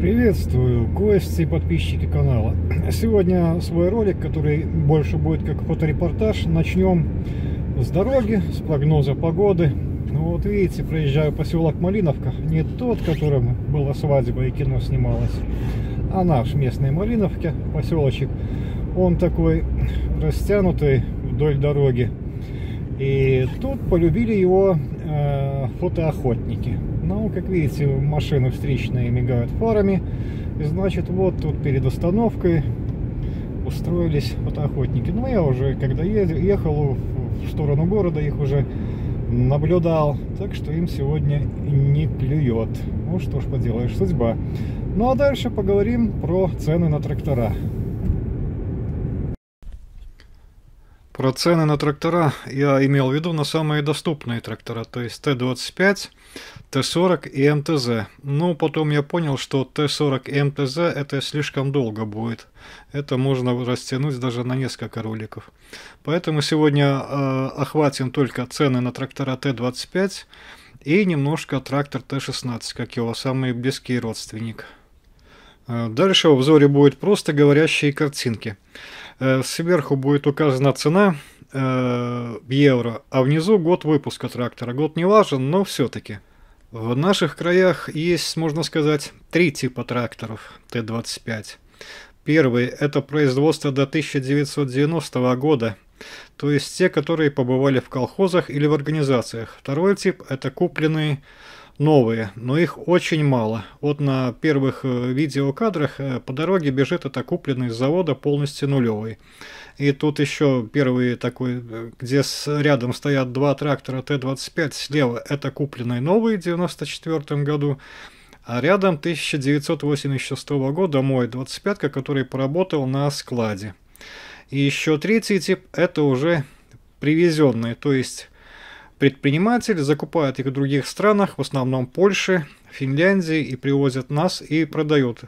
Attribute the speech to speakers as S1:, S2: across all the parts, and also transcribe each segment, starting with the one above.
S1: Приветствую гости и подписчики канала. Сегодня свой ролик, который больше будет как фоторепортаж, начнем с дороги, с прогноза погоды. Ну вот видите, проезжаю поселок Малиновка, не тот, которым была свадьба и кино снималось, а наш местный Малиновки, поселочек. Он такой растянутый вдоль дороги. И тут полюбили его э, фотоохотники сигнал, как видите, машины встречные мигают фарами. И значит, вот тут перед остановкой устроились вот охотники. Но ну, я уже, когда ехал в сторону города, их уже наблюдал. Так что им сегодня не клюет. Ну что ж поделаешь, судьба. Ну а дальше поговорим про цены на трактора. Про цены на трактора я имел в виду на самые доступные трактора, то есть Т-25, Т-40 и МТЗ. Но ну, потом я понял, что Т-40 и МТЗ это слишком долго будет. Это можно растянуть даже на несколько роликов. Поэтому сегодня э, охватим только цены на трактора Т-25 и немножко трактор Т-16, как его самый близкий родственник. Э, дальше в обзоре будет просто говорящие картинки. Э, сверху будет указана цена э, евро, а внизу год выпуска трактора. Год не важен, но все-таки. В наших краях есть, можно сказать, три типа тракторов Т-25. Первый – это производство до 1990 года, то есть те, которые побывали в колхозах или в организациях. Второй тип – это купленные новые, но их очень мало. Вот на первых э, видеокадрах э, по дороге бежит это купленный с завода полностью нулевый. И тут еще первый такой, э, где с, рядом стоят два трактора Т-25, слева это купленный новый в 1994 году, а рядом 1986 года мой 25-ка, который поработал на складе. И еще третий тип – это уже привезенные, то есть Предприниматели закупают их в других странах, в основном Польше, Финляндии, и привозят нас и продают.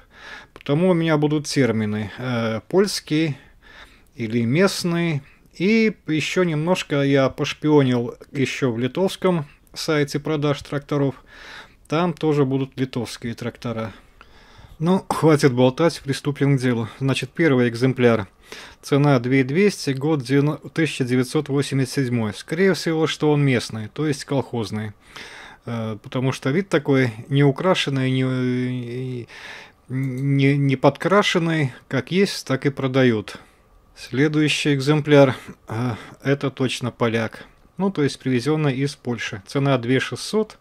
S1: Потому у меня будут термины э, польский или местный. И еще немножко я пошпионил еще в литовском сайте продаж тракторов. Там тоже будут литовские трактора. Ну, хватит болтать, приступим к делу. Значит, первый экземпляр – Цена 2200, год 1987. Скорее всего, что он местный, то есть колхозный. Э, потому что вид такой не украшенный, не, не, не подкрашенный, как есть, так и продают. Следующий экземпляр, э, это точно поляк. Ну, то есть привезенный из Польши. Цена 2600,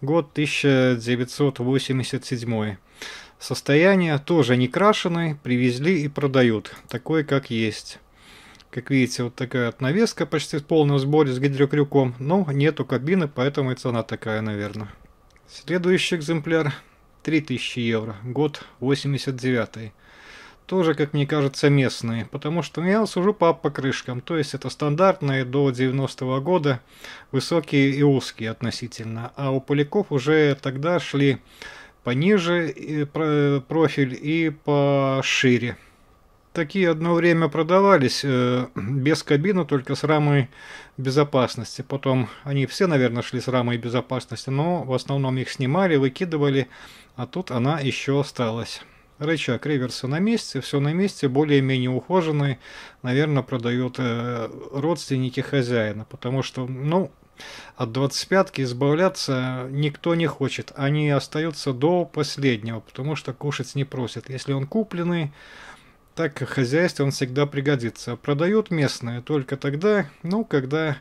S1: год 1987. Состояние тоже не крашеный, привезли и продают, такое как есть. Как видите, вот такая вот навеска почти в полном сборе с гидрокрюком, но нету кабины, поэтому и цена такая, наверное. Следующий экземпляр 3000 евро, год 89 Тоже, как мне кажется, местные, потому что я сужу по покрышкам, то есть это стандартные до 90 -го года, высокие и узкие относительно, а у поляков уже тогда шли пониже профиль и пошире. Такие одно время продавались, э, без кабины, только с рамой безопасности. Потом они все, наверное, шли с рамой безопасности, но в основном их снимали, выкидывали, а тут она еще осталась. Рычаг реверса на месте, все на месте, более-менее ухоженный, наверное, продают э, родственники хозяина, потому что, ну, от двадцатипятки избавляться никто не хочет. Они остаются до последнего, потому что кушать не просят. Если он купленный, так хозяйство он всегда пригодится. А продают местные только тогда, ну, когда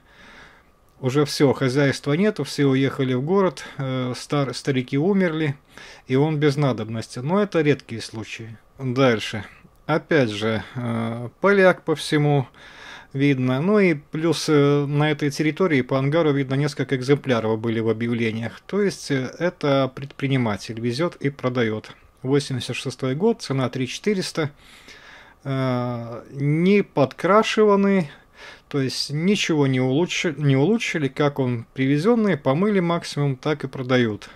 S1: уже все, хозяйства нету, все уехали в город, э, стар, старики умерли, и он без надобности. Но это редкие случаи. Дальше. Опять же, э, поляк по всему видно. Ну и плюс э, на этой территории по ангару видно несколько экземпляров были в объявлениях. То есть э, это предприниматель везет и продает. 86 год, цена 3400. Э, не подкрашиванный, то есть ничего не улучшили, не улучшили, как он привезенный, помыли максимум, так и продают.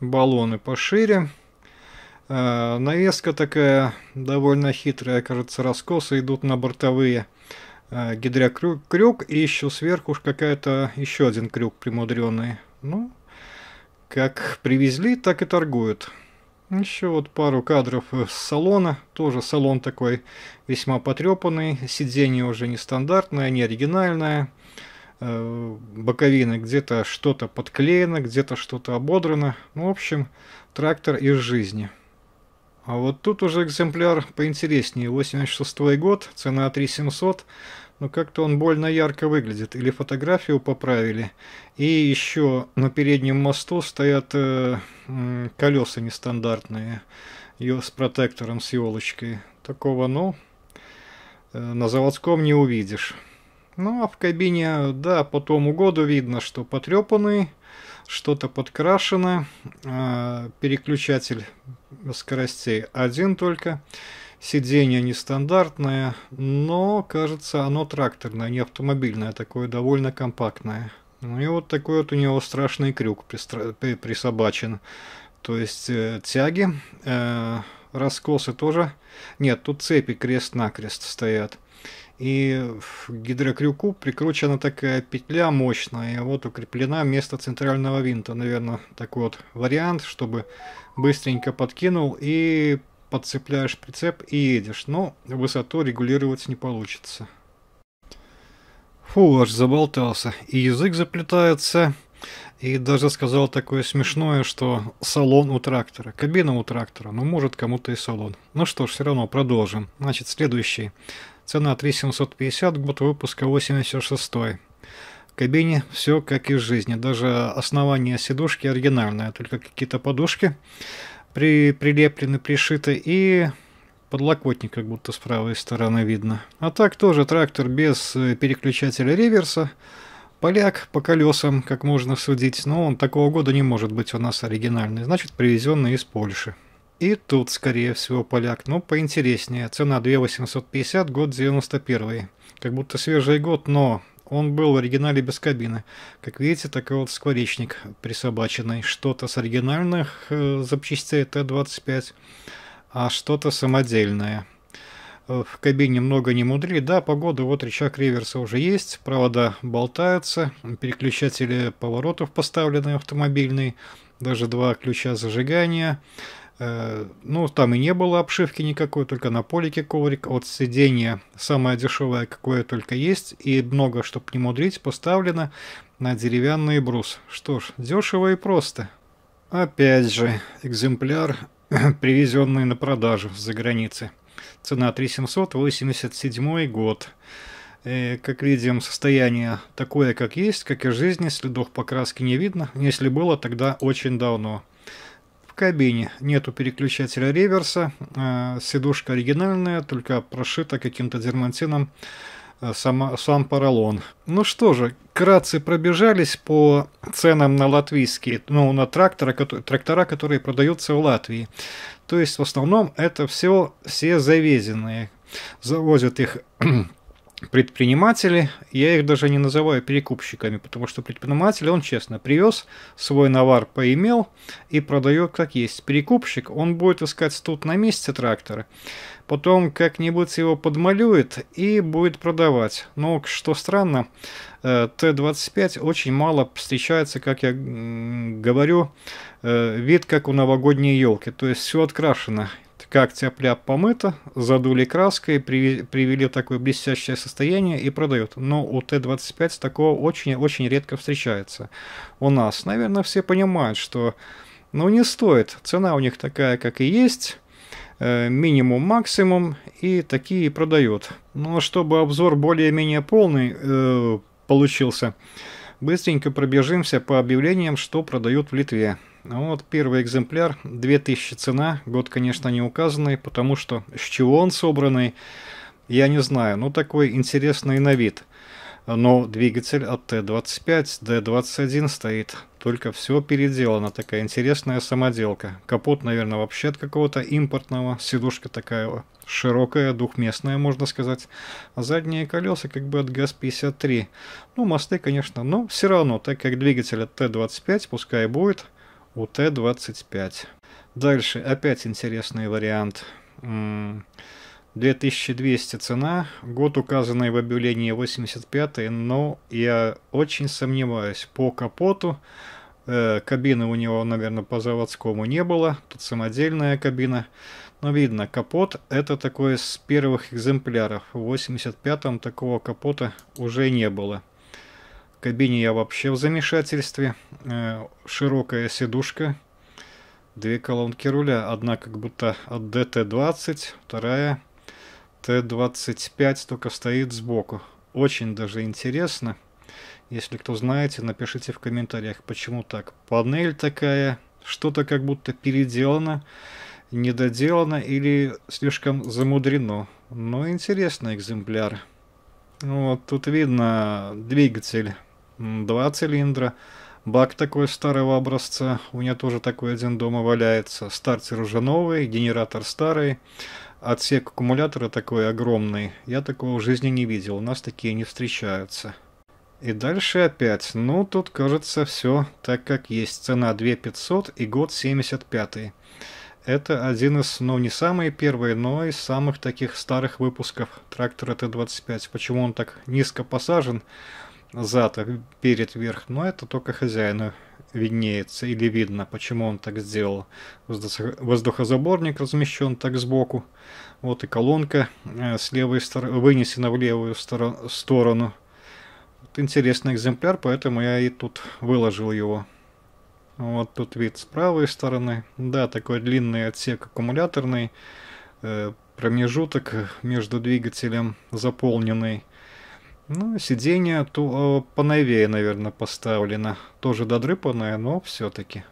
S1: Баллоны пошире. Навеска такая довольно хитрая, кажется, раскосы идут на бортовые. Э, гидря крюк, и еще сверху уж какая-то еще один крюк примудренный. Ну, как привезли, так и торгуют. Еще вот пару кадров с салона. Тоже салон такой весьма потрепанный. Сиденье уже не стандартное, не оригинальное. Э, Боковины где-то что-то подклеено, где-то что-то ободрано. Ну, в общем, трактор из жизни. А вот тут уже экземпляр поинтереснее. 86 год, цена 3700 но ну, как-то он больно ярко выглядит. Или фотографию поправили, и еще на переднем мосту стоят э, колеса нестандартные ее с протектором, с елочкой. Такого, ну, э, на заводском не увидишь. Ну, а в кабине, да, по тому году видно, что потрепанный, что-то подкрашено, а, переключатель скоростей один только. Сиденье нестандартное, но, кажется, оно тракторное, не автомобильное, а такое довольно компактное. Ну и вот такой вот у него страшный крюк присобачен. То есть э, тяги, э, раскосы тоже. Нет, тут цепи крест-накрест стоят. И к гидрокрюку прикручена такая петля мощная, вот укреплена вместо центрального винта. Наверное, такой вот вариант, чтобы быстренько подкинул и подцепляешь прицеп и едешь, но высоту регулировать не получится. Фу, аж заболтался. И язык заплетается. И даже сказал такое смешное, что салон у трактора, кабина у трактора, ну может кому-то и салон. Ну что ж, все равно продолжим. Значит, следующий. Цена 3750, год выпуска 86 -й. В кабине все как и в жизни, даже основание сидушки оригинальное, только какие-то подушки при, прилеплены, пришиты, и подлокотник как будто с правой стороны видно. А так тоже трактор без э, переключателя реверса. Поляк по колесам, как можно судить, но он такого года не может быть у нас оригинальный, значит привезенный из Польши. И тут, скорее всего, поляк, но поинтереснее. Цена 2850, год 91. Как будто свежий год, но он был в оригинале без кабины. Как видите, такой вот скворечник присобаченный. Что-то с оригинальных э, запчастей Т-25, а что-то самодельное. Э, в кабине много не мудрили, Да, погода, вот рычаг реверса уже есть, провода болтаются, переключатели поворотов поставлены автомобильные, даже два ключа зажигания. Э, ну, там и не было обшивки никакой, только на полике коврик. Вот сиденье самое дешевое, какое только есть, и много, чтобы не мудрить, поставлено на деревянный брус. Что ж, дешево и просто. Опять же, экземпляр, привезенный на продажу за границы. Цена 3787 год. И, э, как видим, состояние такое, как есть, как и жизни, следов покраски не видно. Если было, тогда очень давно кабине нету переключателя реверса, э, сидушка оригинальная, только прошита каким-то дермантином э, сама, сам поролон. Ну что же, вкратце пробежались по ценам на латвийские, ну, на трактора, трактора, которые продаются в Латвии. То есть в основном это все, все завезенные. Завозят их предприниматели, я их даже не называю перекупщиками, потому что предприниматель, он честно привез, свой навар поимел и продает как есть. Перекупщик, он будет искать тут на месте тракторы, потом как-нибудь его подмалюет и будет продавать. Но, что странно, э, Т-25 очень мало встречается, как я говорю, э, вид как у новогодней елки, то есть все открашено как тяп помыта задули краской, привели в такое блестящее состояние и продают. Но у Т-25 такого очень-очень редко встречается. У нас, наверное, все понимают, что ну не стоит, цена у них такая, как и есть, э, минимум, максимум, и такие продают. Но чтобы обзор более-менее полный э, получился, быстренько пробежимся по объявлениям, что продают в Литве. Ну вот первый экземпляр, 2000 цена, год, конечно, не указанный, потому что с чего он собранный, я не знаю, но ну, такой интересный на вид. Но двигатель от Т-25, Д-21 стоит, только все переделано, такая интересная самоделка. Капот, наверное, вообще от какого-то импортного, сидушка такая широкая, двухместная, можно сказать. А задние колеса как бы от ГАЗ-53. Ну, мосты, конечно, но все равно, так как двигатель от Т-25, пускай будет, УТ-25. Дальше опять интересный вариант. 2200 цена, год указанный в объявлении 85 но я очень сомневаюсь. По капоту э, кабины у него, наверное, по заводскому не было, тут самодельная кабина. Но видно, капот это такой с первых экземпляров, в 85-м такого капота уже не было кабине я вообще в замешательстве. Э, широкая сидушка, две колонки руля. Одна как будто от DT20, вторая t 25 только стоит сбоку. Очень даже интересно. Если кто знаете, напишите в комментариях, почему так. Панель такая, что-то как будто переделано, недоделано или слишком замудрено. Но интересный экземпляр. Ну, вот тут видно двигатель два цилиндра. Бак такой старого образца. У меня тоже такой один дома валяется. Стартер уже новый, генератор старый. Отсек аккумулятора такой огромный. Я такого в жизни не видел. У нас такие не встречаются. И дальше опять. Ну, тут кажется все так, как есть. Цена 2500 и год 75 Это один из, ну, не самый первый, но из самых таких старых выпусков трактора Т-25. Почему он так низко посажен? зад а перед вверх, но это только хозяину виднеется или видно, почему он так сделал. Воздухозаборник размещен так сбоку. Вот и колонка э, с левой стороны вынесена в левую сторону. Вот интересный экземпляр, поэтому я и тут выложил его. Вот тут вид с правой стороны. Да, такой длинный отсек аккумуляторный. Э, промежуток между двигателем заполненный ну, сиденье ту, э, поновее, наверное, поставлено. Тоже додрыпанное, но все-таки.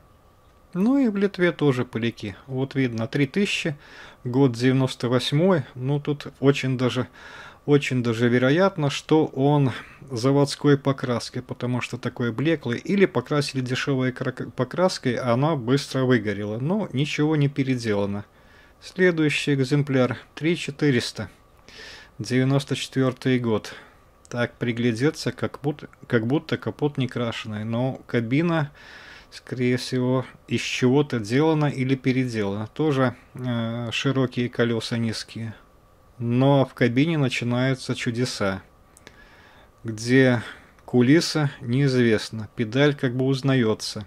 S1: Ну и в Литве тоже поляки. Вот видно, 3000, год 98 Ну, тут очень даже, очень даже вероятно, что он заводской покраски, потому что такой блеклый. Или покрасили дешевой покраской, а она быстро выгорела. Но ничего не переделано. Следующий экземпляр 3400. 94 год так приглядеться, как будто, как будто капот не крашеный, но кабина, скорее всего, из чего-то делана или переделана. Тоже э, широкие колеса низкие. Но в кабине начинаются чудеса, где кулиса неизвестна, педаль как бы узнается,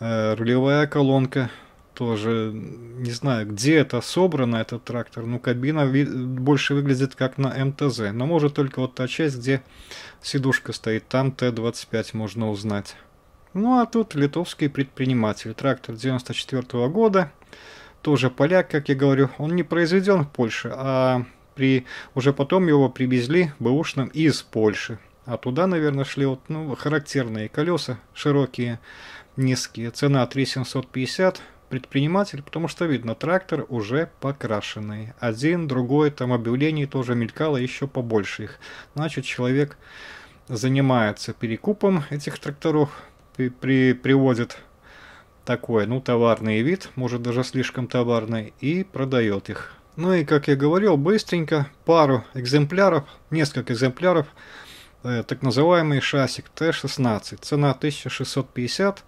S1: э, рулевая колонка – тоже не знаю, где это собрано, этот трактор. Ну, кабина ви больше выглядит как на МТЗ. Но может только вот та часть, где сидушка стоит. Там Т-25 можно узнать. Ну, а тут литовский предприниматель. Трактор 94 -го года. Тоже поляк, как я говорю. Он не произведен в Польше, а при... уже потом его привезли бэушным из Польши. А туда, наверное, шли вот, ну, характерные колеса, широкие, низкие. Цена 3750, предприниматель, потому что видно, трактор уже покрашенный. Один, другой, там объявлений тоже мелькало еще побольше их. Значит, человек занимается перекупом этих тракторов, при, при, приводит такой, ну, товарный вид, может даже слишком товарный, и продает их. Ну и, как я говорил, быстренько пару экземпляров, несколько экземпляров, э, так называемый шасик Т-16. Цена 1650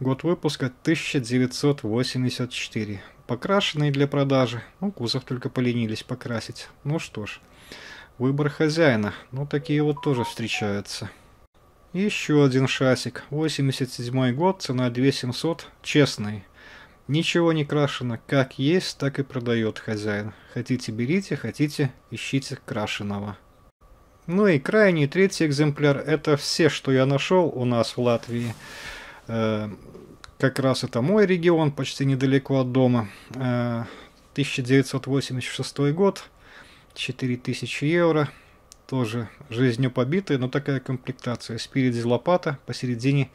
S1: год выпуска 1984. Покрашенный для продажи, ну кузов только поленились покрасить. Ну что ж, выбор хозяина, ну такие вот тоже встречаются. Еще один шасик, 87 год, цена 2700, честный. Ничего не крашено, как есть, так и продает хозяин. Хотите берите, хотите ищите крашеного. Ну и крайний третий экземпляр, это все, что я нашел у нас в Латвии. Э, как раз это мой регион, почти недалеко от дома. 1986 э, год, 4000 евро, тоже жизнью побитая, но такая комплектация. Спереди лопата, посередине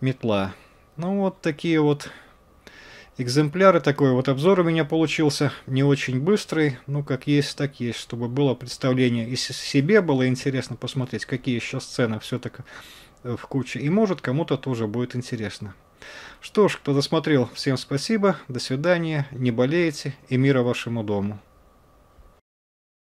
S1: метла. Ну вот такие вот экземпляры. Такой вот обзор у меня получился. Не очень быстрый, но как есть, так есть. Чтобы было представление и себе было интересно посмотреть, какие еще сцены все-таки в куче, и может кому-то тоже будет интересно. Что ж, кто досмотрел, всем спасибо, до свидания, не болейте и мира вашему дому.